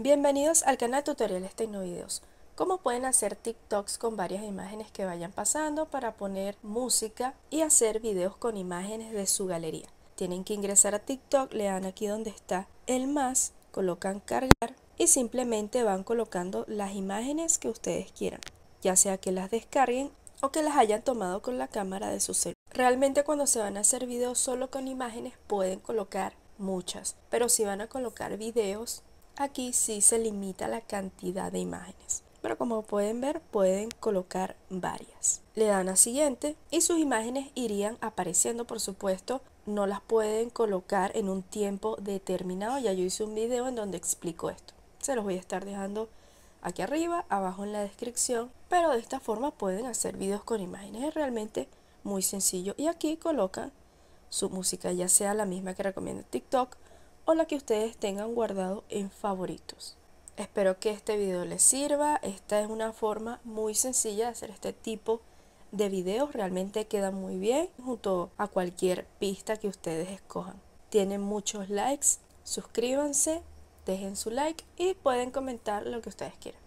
Bienvenidos al canal Tutoriales Tecnovideos. Cómo pueden hacer TikToks con varias imágenes que vayan pasando para poner música y hacer videos con imágenes de su galería. Tienen que ingresar a TikTok, le dan aquí donde está el más, colocan cargar y simplemente van colocando las imágenes que ustedes quieran, ya sea que las descarguen o que las hayan tomado con la cámara de su celular. Realmente cuando se van a hacer videos solo con imágenes pueden colocar muchas, pero si van a colocar videos Aquí sí se limita la cantidad de imágenes, pero como pueden ver pueden colocar varias. Le dan a siguiente y sus imágenes irían apareciendo, por supuesto, no las pueden colocar en un tiempo determinado. Ya yo hice un video en donde explico esto. Se los voy a estar dejando aquí arriba, abajo en la descripción, pero de esta forma pueden hacer videos con imágenes. Es realmente muy sencillo y aquí colocan su música, ya sea la misma que recomienda TikTok o la que ustedes tengan guardado en favoritos. Espero que este video les sirva. Esta es una forma muy sencilla de hacer este tipo de videos. Realmente queda muy bien junto a cualquier pista que ustedes escojan. Tienen muchos likes. Suscríbanse, dejen su like y pueden comentar lo que ustedes quieran.